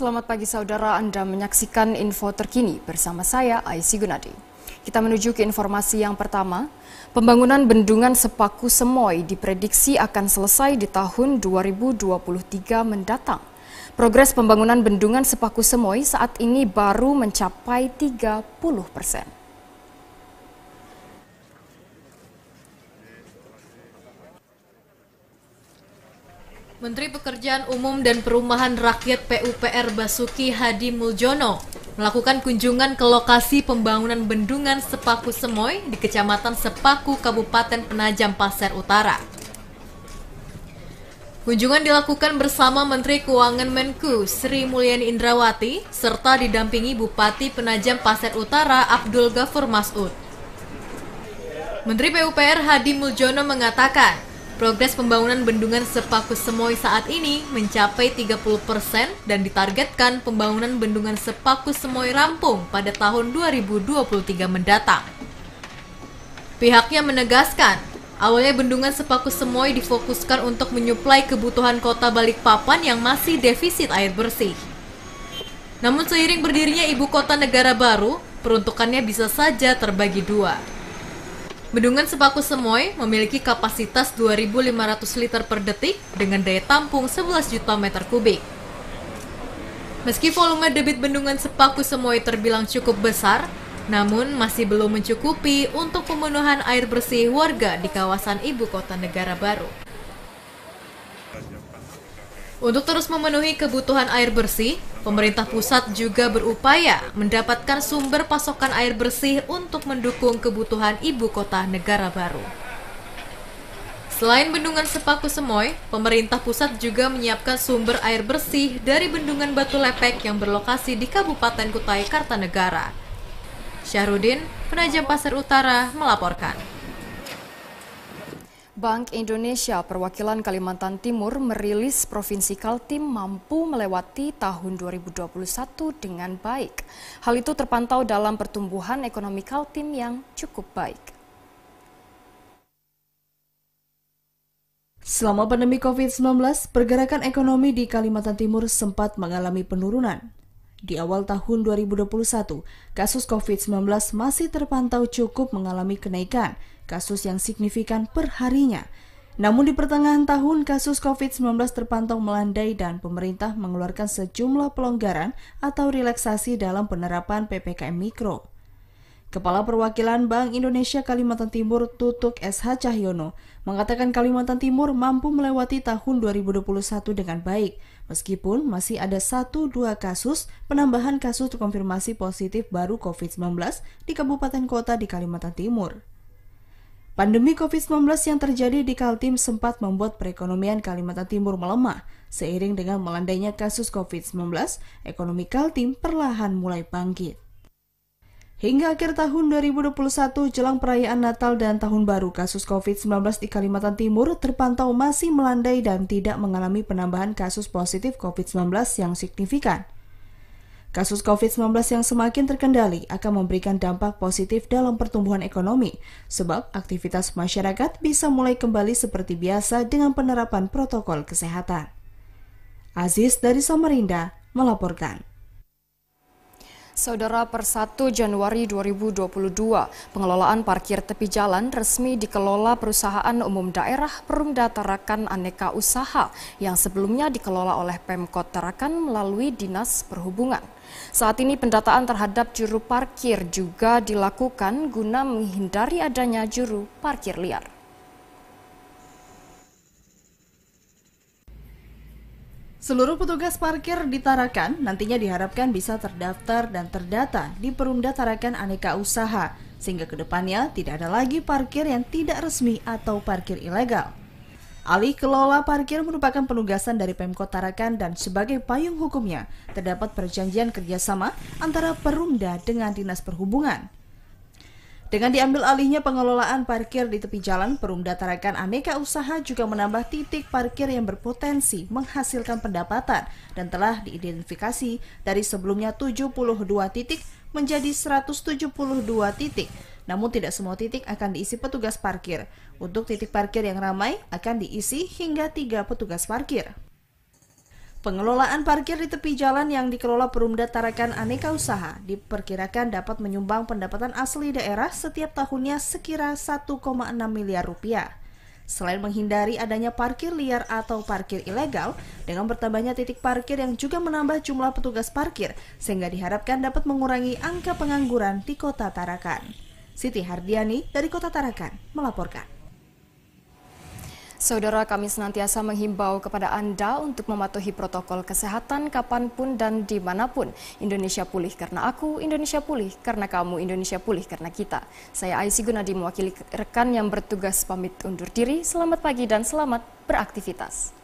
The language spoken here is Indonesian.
Selamat pagi saudara, Anda menyaksikan info terkini bersama saya Aisy Gunadi. Kita menuju ke informasi yang pertama. Pembangunan bendungan Sepaku Semoy diprediksi akan selesai di tahun 2023 mendatang. Progres pembangunan bendungan Sepaku Semoy saat ini baru mencapai 30 persen. Menteri Pekerjaan Umum dan Perumahan Rakyat PUPR Basuki Hadi Muljono melakukan kunjungan ke lokasi pembangunan bendungan Sepaku Semoy di Kecamatan Sepaku, Kabupaten Penajam Pasir Utara. Kunjungan dilakukan bersama Menteri Keuangan Menku Sri Mulyani Indrawati serta didampingi Bupati Penajam Pasir Utara Abdul Ghafur Mas'ud. Menteri PUPR Hadi Muljono mengatakan, Progres pembangunan bendungan Sepaku Semoy saat ini mencapai 30% persen dan ditargetkan pembangunan bendungan Sepaku Semoy rampung pada tahun 2023 mendatang. Pihaknya menegaskan, awalnya bendungan Sepaku Semoy difokuskan untuk menyuplai kebutuhan kota Balikpapan yang masih defisit air bersih. Namun seiring berdirinya ibu kota negara baru, peruntukannya bisa saja terbagi dua. Bendungan Sepaku Semoy memiliki kapasitas 2.500 liter per detik dengan daya tampung 11 juta meter kubik. Meski volume debit bendungan Sepaku Semoy terbilang cukup besar, namun masih belum mencukupi untuk pemenuhan air bersih warga di kawasan ibu kota negara baru. Untuk terus memenuhi kebutuhan air bersih, Pemerintah pusat juga berupaya mendapatkan sumber pasokan air bersih untuk mendukung kebutuhan ibu kota negara baru. Selain bendungan Sepaku Semoy, pemerintah pusat juga menyiapkan sumber air bersih dari bendungan Batu Lepek yang berlokasi di Kabupaten Kutai Kartanegara. Syahrudin, Penajam Pasar Utara, melaporkan. Bank Indonesia Perwakilan Kalimantan Timur merilis Provinsi Kaltim mampu melewati tahun 2021 dengan baik. Hal itu terpantau dalam pertumbuhan ekonomi Kaltim yang cukup baik. Selama pandemi COVID-19, pergerakan ekonomi di Kalimantan Timur sempat mengalami penurunan. Di awal tahun 2021, kasus COVID-19 masih terpantau cukup mengalami kenaikan kasus yang signifikan perharinya. Namun di pertengahan tahun, kasus COVID-19 terpantau melandai dan pemerintah mengeluarkan sejumlah pelonggaran atau relaksasi dalam penerapan PPKM Mikro. Kepala Perwakilan Bank Indonesia Kalimantan Timur Tutuk SH Cahyono mengatakan Kalimantan Timur mampu melewati tahun 2021 dengan baik, meskipun masih ada 1-2 kasus penambahan kasus konfirmasi positif baru COVID-19 di kabupaten kota di Kalimantan Timur. Pandemi COVID-19 yang terjadi di Kaltim sempat membuat perekonomian Kalimantan Timur melemah. Seiring dengan melandainya kasus COVID-19, ekonomi Kaltim perlahan mulai bangkit. Hingga akhir tahun 2021 jelang perayaan Natal dan Tahun Baru, kasus COVID-19 di Kalimantan Timur terpantau masih melandai dan tidak mengalami penambahan kasus positif COVID-19 yang signifikan. Kasus COVID-19 yang semakin terkendali akan memberikan dampak positif dalam pertumbuhan ekonomi, sebab aktivitas masyarakat bisa mulai kembali seperti biasa dengan penerapan protokol kesehatan. Aziz dari Samarinda melaporkan. Saudara per 1 Januari 2022, pengelolaan parkir tepi jalan resmi dikelola perusahaan umum daerah Perumda Tarakan Aneka Usaha yang sebelumnya dikelola oleh Pemkot Tarakan melalui Dinas Perhubungan. Saat ini pendataan terhadap juru parkir juga dilakukan guna menghindari adanya juru parkir liar. Seluruh petugas parkir di Tarakan nantinya diharapkan bisa terdaftar dan terdata di Perumda Tarakan Aneka Usaha, sehingga kedepannya tidak ada lagi parkir yang tidak resmi atau parkir ilegal. Alih kelola parkir merupakan penugasan dari Pemkot Tarakan dan sebagai payung hukumnya terdapat perjanjian kerjasama antara Perumda dengan Dinas Perhubungan. Dengan diambil alihnya pengelolaan parkir di tepi jalan, Perumda Tarakan aneka usaha juga menambah titik parkir yang berpotensi menghasilkan pendapatan dan telah diidentifikasi dari sebelumnya 72 titik menjadi 172 titik. Namun tidak semua titik akan diisi petugas parkir. Untuk titik parkir yang ramai akan diisi hingga tiga petugas parkir. Pengelolaan parkir di tepi jalan yang dikelola Perumda Tarakan Aneka Usaha diperkirakan dapat menyumbang pendapatan asli daerah setiap tahunnya sekira 1,6 miliar rupiah. Selain menghindari adanya parkir liar atau parkir ilegal, dengan bertambahnya titik parkir yang juga menambah jumlah petugas parkir, sehingga diharapkan dapat mengurangi angka pengangguran di kota Tarakan. Siti Hardiani dari kota Tarakan melaporkan. Saudara kami senantiasa menghimbau kepada Anda untuk mematuhi protokol kesehatan kapanpun dan dimanapun. Indonesia pulih karena aku, Indonesia pulih karena kamu, Indonesia pulih karena kita. Saya Aisy Gunadi mewakili rekan yang bertugas pamit undur diri. Selamat pagi dan selamat beraktivitas.